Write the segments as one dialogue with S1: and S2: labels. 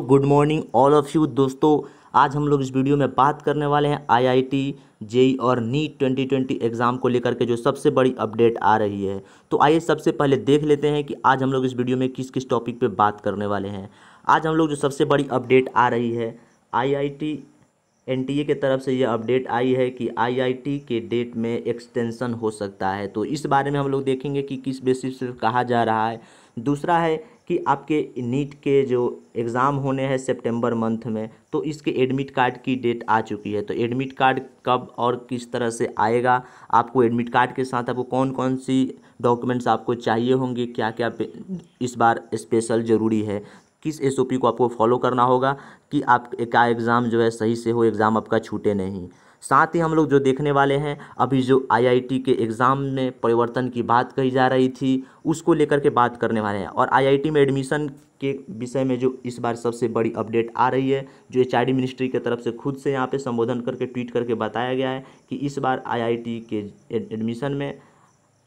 S1: दोस्तों good morning all of you दोस्तों आज हम लोग इस वीडियो में बात करने वाले हैं आईआईटी जेई e और नीट 2020 एग्ज़ाम को लेकर के जो सबसे बड़ी अपडेट आ रही है तो आइए सबसे पहले देख लेते हैं कि आज हम लोग इस वीडियो में किस किस टॉपिक पे बात करने वाले हैं आज हम लोग जो सबसे बड़ी अपडेट आ रही है आई एनटीए के तरफ से यह अपडेट आई है कि आईआईटी के डेट में एक्सटेंशन हो सकता है तो इस बारे में हम लोग देखेंगे कि किस बेसिस से कहा जा रहा है दूसरा है कि आपके नीट के जो एग्ज़ाम होने हैं सितंबर मंथ में तो इसके एडमिट कार्ड की डेट आ चुकी है तो एडमिट कार्ड कब और किस तरह से आएगा आपको एडमिट कार्ड के साथ आपको कौन कौन सी डॉक्यूमेंट्स आपको चाहिए होंगे क्या क्या इस बार स्पेशल ज़रूरी है किस एसओपी को आपको फॉलो करना होगा कि आपका एग्ज़ाम जो है सही से हो एग्ज़ाम आपका छूटे नहीं साथ ही हम लोग जो देखने वाले हैं अभी जो आईआईटी के एग्ज़ाम में परिवर्तन की बात कही जा रही थी उसको लेकर के बात करने वाले हैं और आईआईटी में एडमिशन के विषय में जो इस बार सबसे बड़ी अपडेट आ रही है जो एच मिनिस्ट्री की तरफ से खुद से यहाँ पे संबोधन करके ट्वीट करके बताया गया है कि इस बार आई के एडमिशन में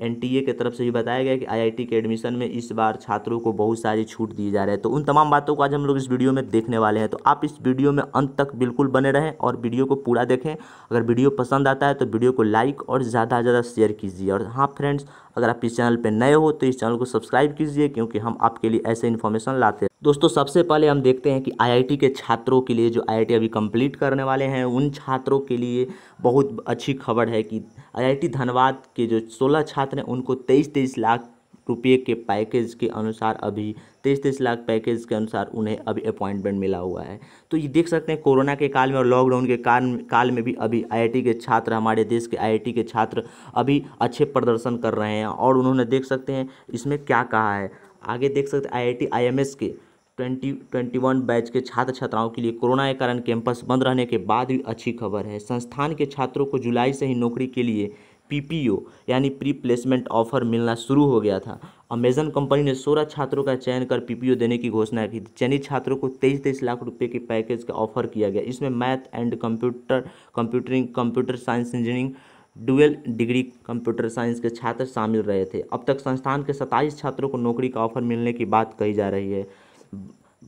S1: एनटीए की तरफ से भी बताया गया कि आईआईटी के एडमिशन में इस बार छात्रों को बहुत सारी छूट दी जा रही है तो उन तमाम बातों को आज हम लोग इस वीडियो में देखने वाले हैं तो आप इस वीडियो में अंत तक बिल्कुल बने रहें और वीडियो को पूरा देखें अगर वीडियो पसंद आता है तो वीडियो को लाइक और ज़्यादा से ज़्यादा शेयर कीजिए और हाँ फ्रेंड्स अगर आप इस चैनल पर नए हो तो इस चैनल को सब्सक्राइब कीजिए क्योंकि हम आपके लिए ऐसे इन्फॉर्मेशन लाते हैं दोस्तों सबसे पहले हम देखते हैं कि आईआईटी के छात्रों के लिए जो आईआईटी अभी कंप्लीट करने वाले हैं उन छात्रों के लिए बहुत अच्छी खबर है कि आईआईटी धनबाद के जो सोलह छात्र हैं उनको तेईस तेईस लाख रुपये के पैकेज के अनुसार अभी तेईस तेईस लाख पैकेज के अनुसार उन्हें अभी अपॉइंटमेंट मिला हुआ है तो ये देख सकते हैं कोरोना के काल में और लॉकडाउन के काल काल में भी अभी आईआईटी के छात्र हमारे देश के आईआईटी के छात्र अभी अच्छे प्रदर्शन कर रहे हैं और उन्होंने देख सकते हैं इसमें क्या कहा है आगे देख सकते हैं आई आई के ट्वेंटी ट्वेंटी वन बैच के छात्र छात्राओं के लिए कोरोना के कारण कैंपस बंद रहने के बाद भी अच्छी खबर है संस्थान के छात्रों को जुलाई से ही नौकरी के लिए पीपीओ यानी प्री प्लेसमेंट ऑफर मिलना शुरू हो गया था अमेजन कंपनी ने 16 छात्रों का चयन कर पीपीओ देने की घोषणा की चयनित छात्रों को तेईस तेईस लाख रुपए के पैकेज का ऑफर किया गया इसमें math and computer computing computer science engineering dual degree computer science के छात्र शामिल रहे थे अब तक संस्थान के सत्ताईस छात्रों को नौकरी का ऑफर मिलने की बात कही जा रही है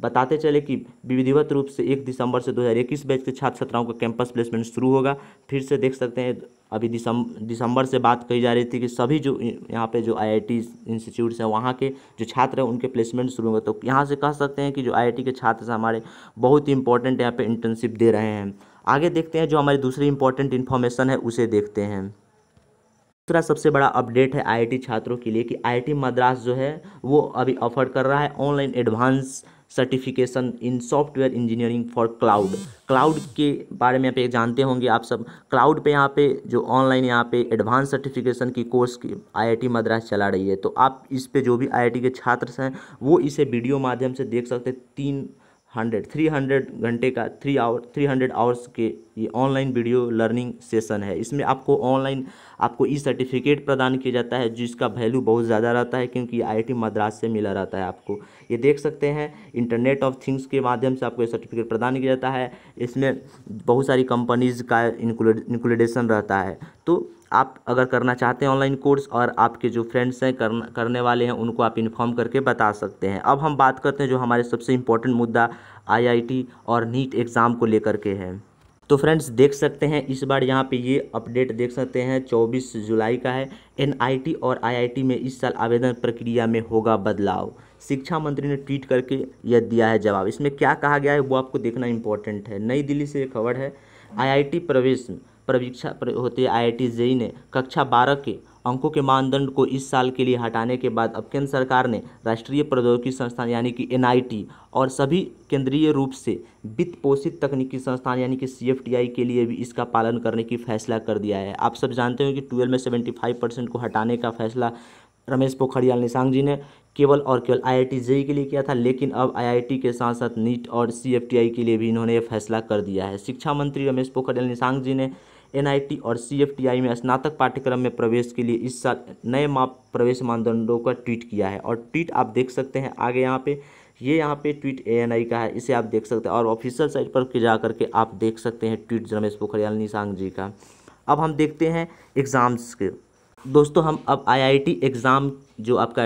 S1: बताते चले कि विधिवत रूप से एक दिसंबर से 2021 बैच के छात्र छात्राओं का कैंपस प्लेसमेंट शुरू होगा फिर से देख सकते हैं अभी दिसंबर दिसंबर से बात कही जा रही थी कि सभी जो यहाँ पे जो आईआईटी इंस्टीट्यूट्स हैं वहाँ के जो छात्र हैं उनके प्लेसमेंट शुरू होंगे तो यहाँ से कह सकते हैं कि जो आईआईटी के छात्र हमारे बहुत ही इंपॉर्टेंट यहाँ पे इंटर्नशिप दे रहे हैं आगे देखते हैं जो हमारी दूसरी इंपॉर्टेंट इन्फॉर्मेशन है उसे देखते हैं दूसरा सबसे बड़ा अपडेट है आई छात्रों के लिए कि आई मद्रास जो है वो अभी ऑफर कर रहा है online advance certification in software engineering for cloud cloud के बारे में आप एक जानते होंगे आप सब क्लाउड पे यहाँ पे जो ऑनलाइन यहाँ पे एडवांस सर्टिफिकेशन की कोर्स की आईआईटी मद्रास चला रही है तो आप इस पे जो भी आईआईटी के छात्र हैं वो इसे वीडियो माध्यम से देख सकते हैं तीन हंड्रेड थ्री हंड्रेड घंटे का three hour three hundred hours के ये ऑनलाइन वीडियो लर्निंग सेशन है इसमें आपको ऑनलाइन आपको ई सर्टिफिकेट प्रदान किया जाता है जिसका वैल्यू बहुत ज़्यादा रहता है क्योंकि आई मद्रास से मिला रहता है आपको ये देख सकते हैं इंटरनेट ऑफ थिंग्स के माध्यम से आपको ये सर्टिफिकेट प्रदान किया जाता है इसमें बहुत सारी कंपनीज़ का इंक्लूडेशन रहता है तो आप अगर करना चाहते हैं ऑनलाइन कोर्स और आपके जो फ्रेंड्स हैं कर, करने वाले हैं उनको आप इन्फॉर्म करके बता सकते हैं अब हम बात करते हैं जो हमारे सबसे इम्पोर्टेंट मुद्दा आई और नीट एग्ज़ाम को लेकर के है तो फ्रेंड्स देख सकते हैं इस बार यहाँ पे ये अपडेट देख सकते हैं 24 जुलाई का है एनआईटी और आईआईटी में इस साल आवेदन प्रक्रिया में होगा बदलाव शिक्षा मंत्री ने ट्वीट करके यह दिया है जवाब इसमें क्या कहा गया है वो आपको देखना इंपॉर्टेंट है नई दिल्ली से एक खबर है आईआईटी प्रवेश परीक्षा पर होते है आई जेई ने कक्षा बारह के अंकों के मानदंड को इस साल के लिए हटाने के बाद अब केंद्र सरकार ने राष्ट्रीय प्रौद्योगिकी संस्थान यानी कि एनआईटी और सभी केंद्रीय रूप से वित्त पोषित तकनीकी संस्थान यानी कि सीएफटीआई के लिए भी इसका पालन करने की फैसला कर दिया है आप सब जानते हो कि ट्वेल्व में सेवेंटी फाइव परसेंट को हटाने का फैसला रमेश पोखरियाल निशांग जी ने केवल और केवल आईआईटी जेई के लिए किया था लेकिन अब आईआईटी के साथ साथ नीट और सीएफटीआई के लिए भी इन्होंने ये फैसला कर दिया है शिक्षा मंत्री रमेश पोखरियाल निशांग जी ने एनआईटी और सीएफटीआई में स्नातक पाठ्यक्रम में प्रवेश के लिए इस साल नए माप प्रवेश मानदंडों का ट्वीट किया है और ट्वीट आप देख सकते हैं आगे यहाँ पर ये यहाँ पे ट्वीट एएनआई का है इसे आप देख सकते हैं और ऑफिशियल साइट पर जा करके आप देख सकते हैं ट्वीट रमेश पोखरियाल निशांग जी का अब हम देखते हैं एग्ज़ाम्स के दोस्तों हम अब आईआईटी एग्ज़ाम जो आपका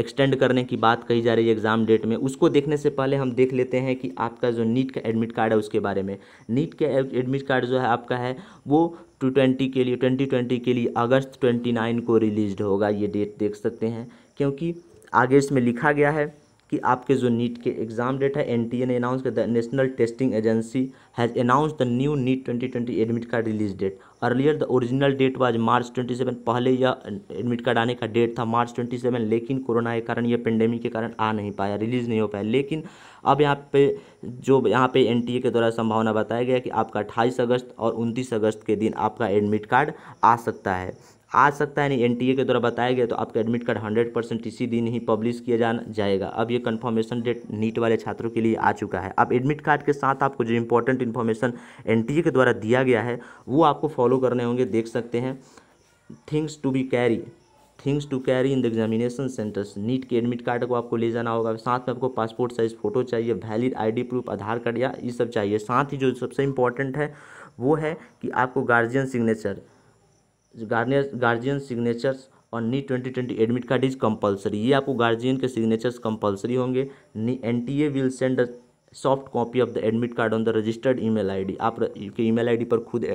S1: एक्सटेंड करने की बात कही जा रही है एग्ज़ाम डेट में उसको देखने से पहले हम देख लेते हैं कि आपका जो नीट का एडमिट कार्ड है उसके बारे में नीट का एडमिट कार्ड जो है आपका है वो टू ट्वेंटी के लिए ट्वेंटी ट्वेंटी के लिए अगस्त ट्वेंटी नाइन को रिलीज होगा ये डेट देख सकते हैं क्योंकि आगे इसमें लिखा गया है कि आपके जो नीट के एग्ज़ाम डेट है एन टी ए ने अनाउंस किया the National Testing Agency has announce the new NEET twenty twenty admit card release date earlier the original date was March twenty seven पहले यह एडमिट कार्ड आने का date था March twenty seven लेकिन corona के कारण यह पेंडेमिक के कारण आ नहीं पाया रिलीज़ नहीं हो पाया लेकिन अब यहाँ पे जो यहाँ पे एन के द्वारा संभावना बताया गया कि आपका अट्ठाईस अगस्त और उनतीस अगस्त के दिन आपका एडमिट कार्ड आ सकता है आ सकता है नहीं एन के द्वारा बताया गया तो आपका एडमिट कार्ड हंड्रेड परसेंट इसी दिन ही पब्लिश किया जा जाएगा अब ये कन्फर्मेशन डेट नीट वाले छात्रों के लिए आ चुका है अब एडमिट कार्ड के साथ आपको जो इंपॉर्टेंट इन्फॉर्मेशन एन के द्वारा दिया गया है वो आपको फॉलो करने होंगे देख सकते हैं things to be carry things to carry in the examination centres NEET के एडमिट कार्ड को आपको ले जाना होगा साथ में आपको पासपोर्ट साइज़ फ़ोटो चाहिए valid I proof Aadhaar card या ये सब चाहिए साथ ही जो सबसे इंपॉर्टेंट है वो है कि आपको guardian signature Garnier guardian signatures और NEET twenty twenty admit card is compulsory ये आपको गार्जियन के सिग्नेचर्स कंपलसरी होंगे NEET N T A will send a soft copy of the admit card on the registered email ID आप के email ID पर खुद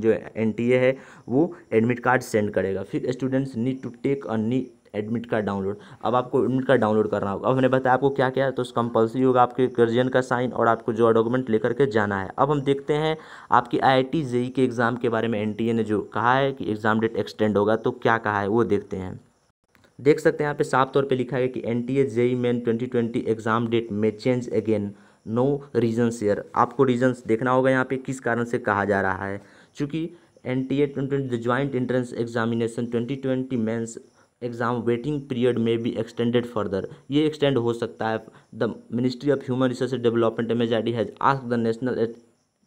S1: जो एन टी ए है वो एडमिट कार्ड सेंड करेगा फिर students need to take a NEET admit card download अब आपको एडमिट कार्ड डाउनलोड करना होगा अब हमने बताया आपको क्या क्या है तो कंपलसरी होगा आपके गर्जियन का साइन और आपको जो डॉक्यूमेंट लेकर के जाना है अब हम देखते हैं आपकी आई आई टी के एग्ज़ाम के बारे में एन ने जो कहा है कि एग्ज़ाम डेट एक्सटेंड होगा तो क्या कहा है वो देखते हैं देख सकते हैं यहाँ पे साफ तौर पे लिखा है कि N T A JEE main twenty twenty exam date में change again no reasons share आपको रीजन्स देखना होगा यहाँ पे किस कारण से कहा जा रहा है चूँकि N T A twenty joint entrance examination twenty twenty mains exam waiting period में भी एक्सटेंडेड फर्दर ये एक्सटेंड हो सकता है the Ministry of Human Resource Development M H I D has ask the National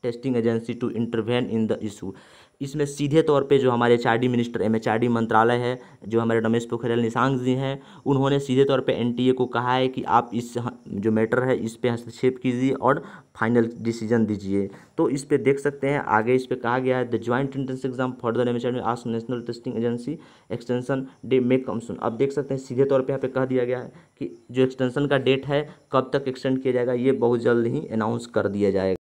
S1: Testing Agency to intervene in the issue इसमें सीधे तौर पे जो हमारे एच मिनिस्टर एम एच मंत्रालय है जो हमारे रमेश पोखरियाल निशांक जी हैं उन्होंने सीधे तौर पे एनटीए को कहा है कि आप इस जो मैटर है इस पे हस्तक्षेप कीजिए और फाइनल डिसीजन दीजिए तो इस पे देख सकते हैं आगे इस पे कहा गया है the joint entrance exam for the M H ask National Testing Agency extension day may come soon अब देख सकते हैं सीधे तौर पर यहाँ पर कह दिया गया है कि जो एक्सटेंशन का डेट है कब तक एक्सटेंड किया जाएगा ये बहुत जल्द ही अनाउंस कर दिया जाएगा